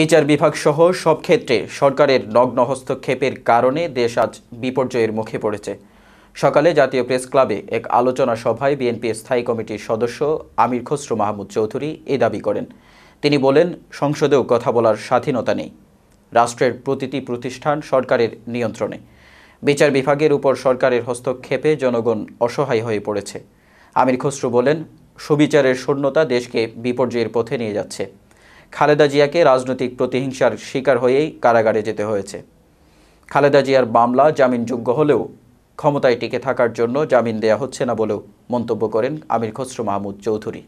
বিচার বিভাগসহ সব ক্ষেত্রে সরকারের নগ্ন হস্তক্ষেপের কারণে দেশ আজ বিপর্যয়ের মুখে পড়েছে সকালে জাতীয় প্রেস ক্লাবে এক আলোচনা সভায় বিএনপি স্থায়ী কমিটির সদস্য আমির খসরু মাহমুদ চৌধুরী এ দাবি করেন তিনি বলেন সংসদেও কথা বলার স্বাধীনতা নেই রাষ্ট্রের প্রতিটি প্রতিষ্ঠান সরকারের নিয়ন্ত্রণে বিচার বিভাগের উপর সরকারের হস্তক্ষেপে জনগণ অসহায় হয়ে পড়েছে আমির খসরু বলেন সুবিচারের শূন্যতা দেশকে বিপর্যয়ের পথে নিয়ে যাচ্ছে খালেদা জিয়াকে রাজনৈতিক প্রতিহিংসার শিকার হয়েই কারাগারে যেতে হয়েছে খালেদা জিয়ার মামলা জামিনযোগ্য হলেও ক্ষমতায় টিকে থাকার জন্য জামিন দেয়া হচ্ছে না বলেও মন্তব্য করেন আমির খসরু মাহমুদ চৌধুরী